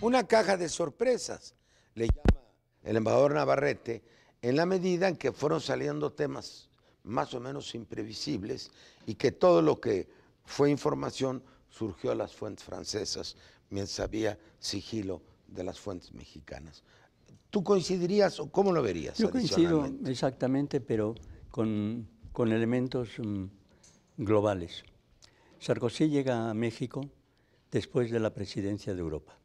una caja de sorpresas, le llama el embajador Navarrete, en la medida en que fueron saliendo temas más o menos imprevisibles y que todo lo que fue información surgió a las fuentes francesas, mientras había sigilo de las fuentes mexicanas. ¿Tú coincidirías o cómo lo verías? Yo coincido exactamente, pero con, elementos mm, globales. Sarkozy llega a México después de la presidencia de Europa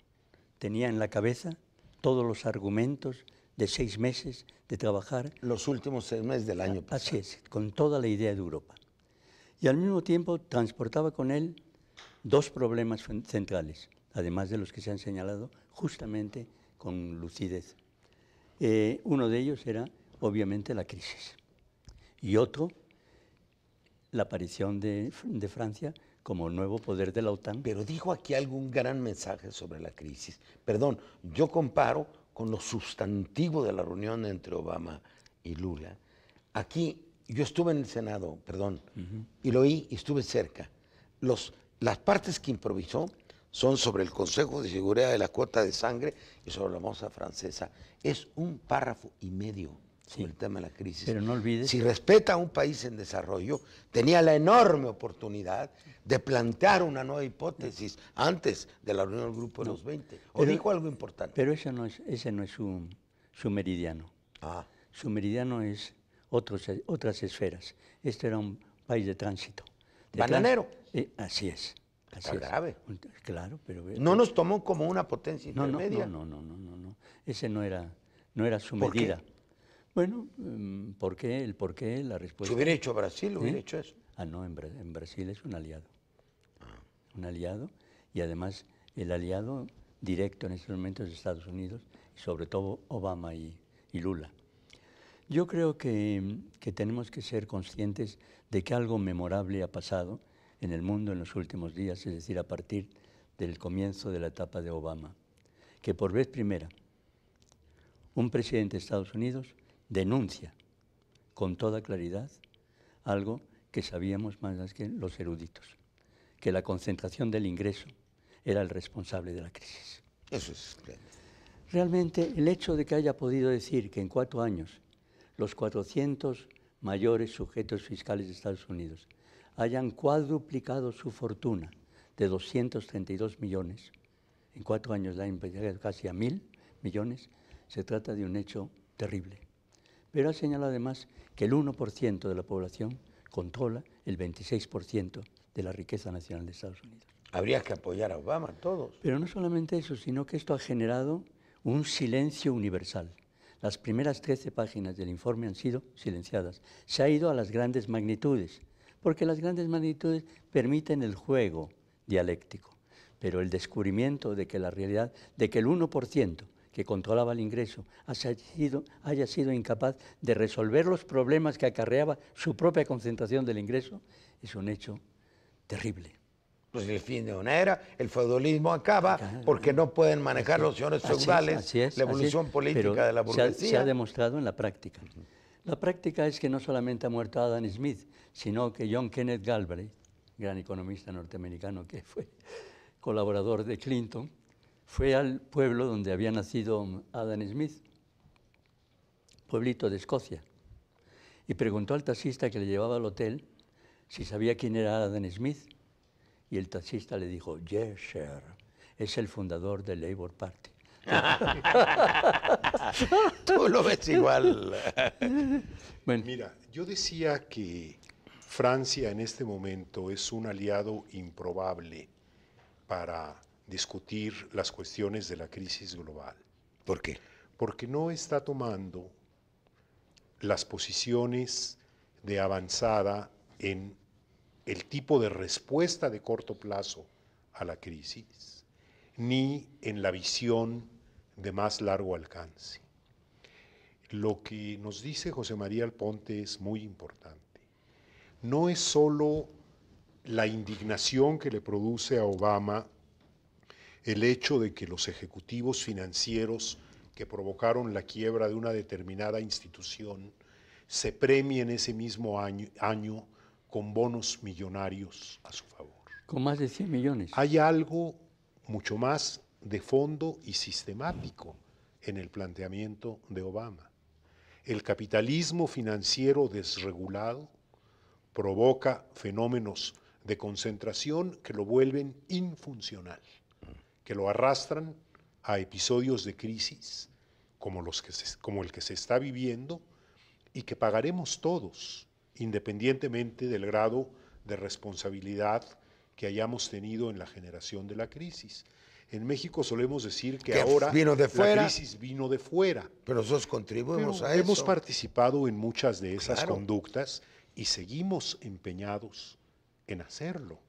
tenía en la cabeza todos los argumentos de seis meses de trabajar. Los últimos seis meses del año pasado. Así es, con toda la idea de Europa. Y al mismo tiempo transportaba con él dos problemas centrales, además de los que se han señalado justamente con lucidez. Eh, uno de ellos era, obviamente, la crisis. Y otro, la aparición de Francia como nuevo poder de la OTAN. Pero dijo aquí algún gran mensaje sobre la crisis. Perdón, yo comparo con lo sustantivo de la reunión entre Obama y Lula. Aquí yo estuve en el Senado, perdón, y lo oí y estuve cerca. las partes que improvisó son sobre el Consejo de Seguridad de la Cuota de Sangre y sobre la moza francesa. Es un párrafo y medio el tema de la crisis. Pero no olvides. Si respeta a un país en desarrollo, tenía la enorme oportunidad de plantear una nueva hipótesis antes de la reunión del Grupo de los 20. O dijo algo importante. Pero eso no es, ese no es su, su meridiano. Ah. Su meridiano es otros, otras esferas. Este era un país de tránsito. Bananero. Eh, así es. grave. Claro, pero... No nos tomó como una potencia intermedia. No, no, no, no, no, Ese no era, no era su medida. Bueno, em, ¿por qué? ¿El por qué? La respuesta. Si hubiera hecho Brasil, ¿Eh? hubiera hecho eso. Ah, no, en, Brasil es un aliado. Ah. Un aliado y además el aliado directo en estos momentos es Estados Unidos, sobre todo Obama y, Lula. Yo creo que, em, que, tenemos que ser conscientes de que algo memorable ha pasado en el mundo en los últimos días, es decir, a partir del comienzo de la etapa de Obama, que por vez primera un presidente de Estados Unidos denuncia con toda claridad algo que sabíamos más que los eruditos, que la concentración del ingreso era el responsable de la crisis. Eso es. Realmente el hecho de que haya podido decir que en cuatro años los 400 mayores sujetos fiscales de Estados Unidos hayan cuadruplicado su fortuna de 232 millones, en cuatro años la han casi a mil millones, se trata de un hecho terrible. Pero ha señalado además que el 1% de la población controla el 26% de la riqueza nacional de Estados Unidos. Habría que apoyar a Obama, todos. Pero no solamente eso, sino que esto ha generado un silencio universal. Las primeras 13 páginas del informe han sido silenciadas. Se ha ido a las grandes magnitudes, porque las grandes magnitudes permiten el juego dialéctico. Pero el descubrimiento de que la realidad, de que el 1% que controlaba el ingreso haya sido, sido incapaz de resolver los problemas que acarreaba su propia concentración del ingreso es un hecho terrible. Pues el fin de una era, el feudalismo acaba porque no pueden manejar los señores feudales, la evolución política de la burguesía. Se ha, se ha, demostrado en la práctica. La práctica es que no solamente ha muerto Adam Smith, sino que John Kenneth Galbraith, gran economista norteamericano que fue colaborador de Clinton, fue al pueblo donde había nacido Adam Smith, pueblito de Escocia, y preguntó al taxista que le llevaba al hotel si sabía quién era Adam Smith, y el taxista le dijo, yes, sir, es el fundador del Labour Party. Tú lo ves igual. bueno. Mira, yo decía que Francia en este momento es un aliado improbable para discutir las cuestiones de la crisis global. ¿Por qué? Porque no está tomando las posiciones de avanzada en el tipo de respuesta de corto plazo a la crisis, ni en la visión de más largo alcance. Lo que nos dice José María Alponte es muy importante. No es solo la indignación que le produce a Obama el hecho de que los ejecutivos financieros que provocaron la quiebra de una determinada institución se premien ese mismo año, con bonos millonarios a su favor. Con más de 100 millones. Hay algo mucho más de fondo y sistemático en el planteamiento de Obama. El capitalismo financiero desregulado provoca fenómenos de concentración que lo vuelven infuncional que lo arrastran a episodios de crisis como, los que como el que se está viviendo y que pagaremos todos, independientemente del grado de responsabilidad que hayamos tenido en la generación de la crisis. En México solemos decir que, ahora la crisis vino de fuera. Pero nosotros contribuimos a eso. Hemos participado en muchas de esas conductas y seguimos empeñados en hacerlo.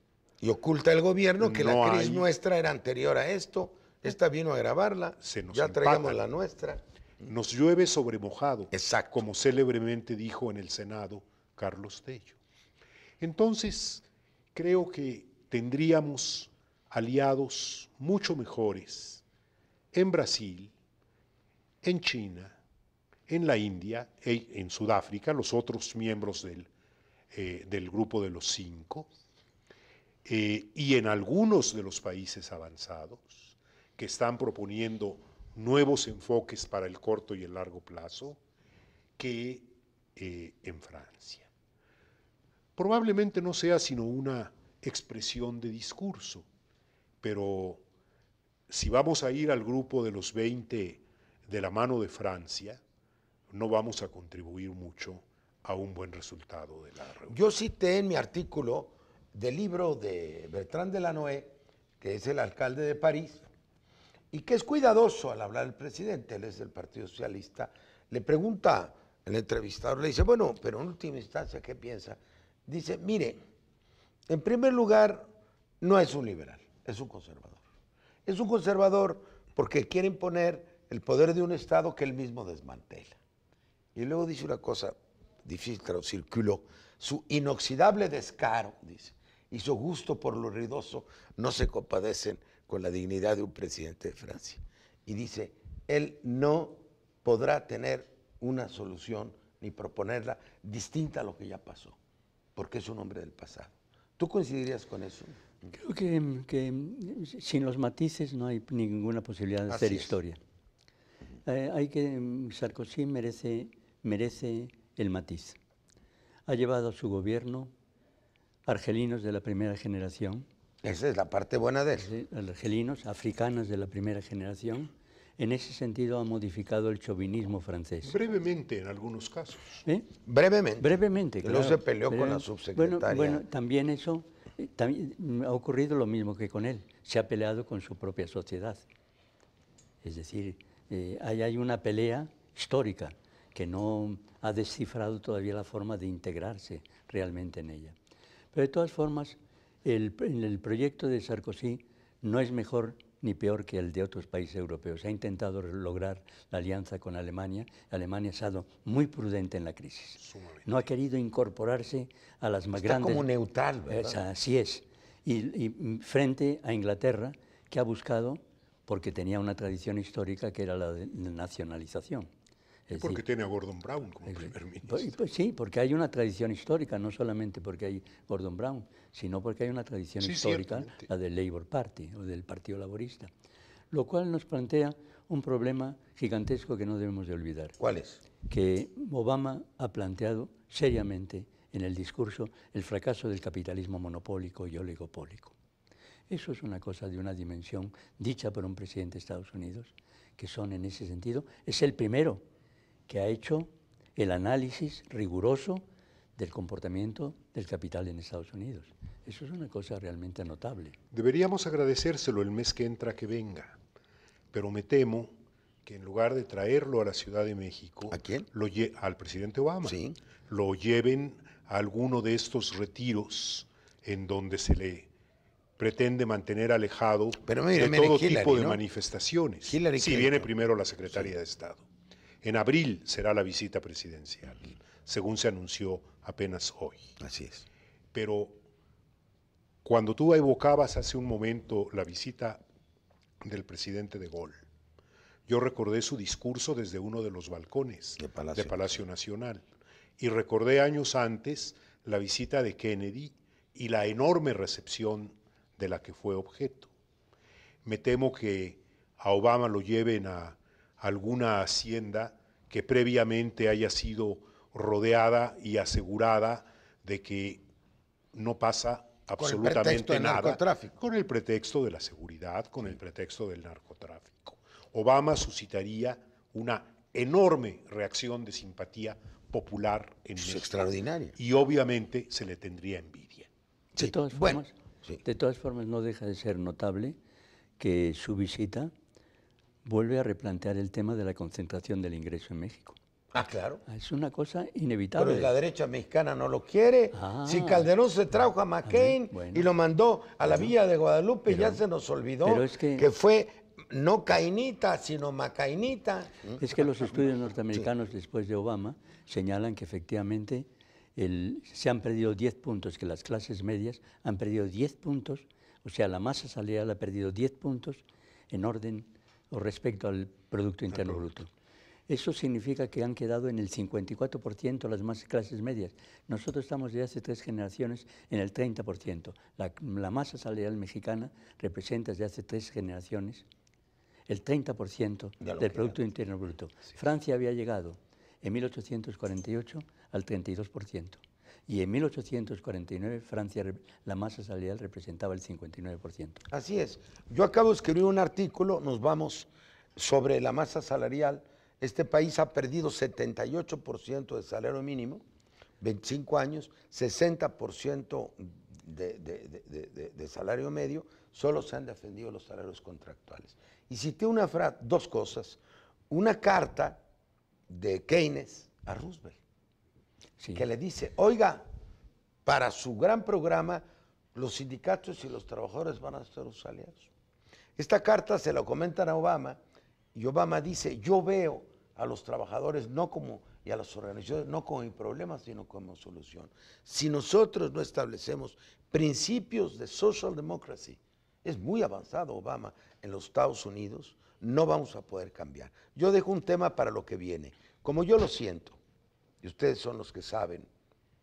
Y oculta el gobierno que la crisis nuestra era anterior a esto. Esta vino a grabarla. Se nos ya traíamos la nuestra. Nos llueve sobre mojado. Exacto. Como célebremente dijo en el Senado Carlos Tello. Entonces, creo que tendríamos aliados mucho mejores en Brasil, en China, en la India, e en Sudáfrica, los otros miembros del, eh, del grupo de los cinco, eh, y en algunos de los países avanzados que están proponiendo nuevos enfoques para el corto y el largo plazo que eh, en Francia. Probablemente no sea sino una expresión de discurso, pero si vamos a ir al grupo de los 20 de la mano de Francia, no vamos a contribuir mucho a un buen resultado de la reunión. Yo cité en mi artículo del libro de Bertrand Noé, que es el alcalde de París, y que es cuidadoso al hablar del presidente, él es del Partido Socialista, le pregunta el entrevistador, le dice, bueno, pero en última instancia, ¿qué piensa? Dice, mire, en primer lugar, no es un liberal, es un conservador. Es un conservador porque quiere imponer el poder de un Estado que él mismo desmantela. Y luego dice una cosa difícil, circuló, su inoxidable descaro, dice, y su gusto por lo ruidoso no se compadecen con la dignidad de un presidente de Francia. Y dice, él no podrá tener una solución ni proponerla distinta a lo que ya pasó, porque es un hombre del pasado. ¿Tú coincidirías con eso? Creo que, sin los matices no hay ninguna posibilidad de hacer historia. Eh, hay que, Sarkozy merece, merece el matiz. Ha llevado a su gobierno argelinos de la primera generación. Esa es la parte buena de él. Argelinos, africanos de la primera generación. En ese sentido ha modificado el chauvinismo francés. Brevemente, en algunos casos. Brevemente. Brevemente, claro. se peleó con la subsecretaria. Bueno, también eso eh, también ha ocurrido lo mismo que con él. Se ha peleado con su propia sociedad. Es decir, eh, ahí hay una pelea histórica que no ha descifrado todavía la forma de integrarse realmente en ella. Pero de todas formas, el, proyecto de Sarkozy no es mejor ni peor que el de otros países europeos. Ha intentado lograr la alianza con Alemania. Alemania ha estado muy prudente en la crisis. No ha querido incorporarse a las más grandes. como neutral, ¿verdad? así es. Y, y, frente a Inglaterra, que ha buscado, porque tenía una tradición histórica que era la de nacionalización. Es porque tiene a Gordon Brown como primer pues, ministro. Pues sí, porque hay una tradición histórica, no solamente porque hay Gordon Brown, sino porque hay una tradición histórica, la del Labour Party o del Partido Laborista, lo cual nos plantea un problema gigantesco que no debemos de olvidar. ¿Cuál es? Que Obama ha planteado seriamente en el discurso el fracaso del capitalismo monopólico y oligopólico. Eso es una cosa de una dimensión dicha por un presidente de Estados Unidos, que son en ese sentido, es el primero que ha hecho el análisis riguroso del comportamiento del capital en Estados Unidos. Eso es una cosa realmente notable. Deberíamos agradecérselo el mes que entra que venga, pero me temo que en lugar de traerlo a la Ciudad de México, ¿a quién? Lo al presidente Obama, ¿Sí? lo lleven a alguno de estos retiros en donde se le pretende mantener alejado de todo tipo de manifestaciones. si viene primero la Secretaría de Estado. En abril será la visita presidencial, según se anunció apenas hoy. Así es. Pero cuando tú evocabas hace un momento la visita del presidente de Gol, yo recordé su discurso desde uno de los balcones de Palacio, de Palacio Nacional y recordé años antes la visita de Kennedy y la enorme recepción de la que fue objeto. Me temo que a Obama lo lleven a alguna hacienda que previamente haya sido rodeada y asegurada de que no pasa absolutamente con nada con el pretexto de la seguridad, con el pretexto del narcotráfico. Obama suscitaría una enorme reacción de simpatía popular en es pues extraordinario. Y obviamente se le tendría envidia. de todas formas, no deja de ser notable que su visita vuelve a replantear el tema de la concentración del ingreso en México. Ah, claro. Ah, es una cosa inevitable. Pero la derecha mexicana no lo quiere. Ah. si Calderón se trajo a McCain y lo mandó a la Villa de Guadalupe, ya se nos olvidó que, fue no cainita, sino macainita. Mm. Es que los estudios norteamericanos después de Obama señalan que efectivamente se han perdido 10 puntos, que las clases medias han perdido 10 puntos, o sea, la masa salarial ha perdido 10 puntos en orden o respecto al Producto Interno Bruto. Eso significa que han quedado en el 54% las más clases medias. Nosotros estamos desde hace tres generaciones en el 30%. La, masa salarial mexicana representa desde hace tres generaciones el 30% del Producto Interno Bruto. Francia había llegado en 1848 al 32%. Y en 1849 Francia, la masa salarial representaba el 59%. Así es. Yo acabo de escribir un artículo, nos vamos, sobre la masa salarial. Este país ha perdido 78% de salario mínimo, 25 años, 60% de, salario medio, solo se han defendido los salarios contractuales. Y cité una frase, dos cosas, una carta de Keynes a Roosevelt que le dice, oiga, para su gran programa, los sindicatos y los trabajadores van a ser los aliados. Esta carta se la comentan a Obama y Obama dice, yo veo a los trabajadores no como, y a las organizaciones no como problema, sino como solución. Si nosotros no establecemos principios de social democracy, es muy avanzado Obama en los Estados Unidos, no vamos a poder cambiar. Yo dejo un tema para lo que viene, como yo lo siento ustedes son los que saben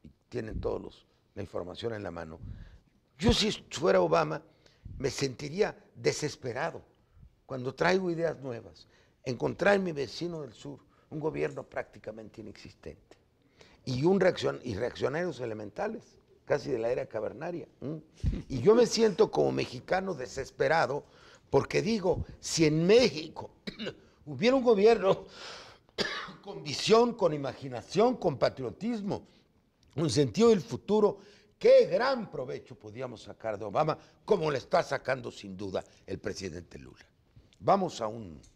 y tienen todos la información en la mano, yo si fuera Obama me sentiría desesperado cuando traigo ideas nuevas, encontrar en mi vecino del sur un gobierno prácticamente inexistente y, un reaccion y reaccionarios elementales, casi de la era cavernaria. Y yo me siento como mexicano desesperado porque digo, si en México hubiera un gobierno con visión, con imaginación, con patriotismo, un sentido del futuro. Qué gran provecho podíamos sacar de Obama, como le está sacando sin duda el presidente Lula. Vamos a un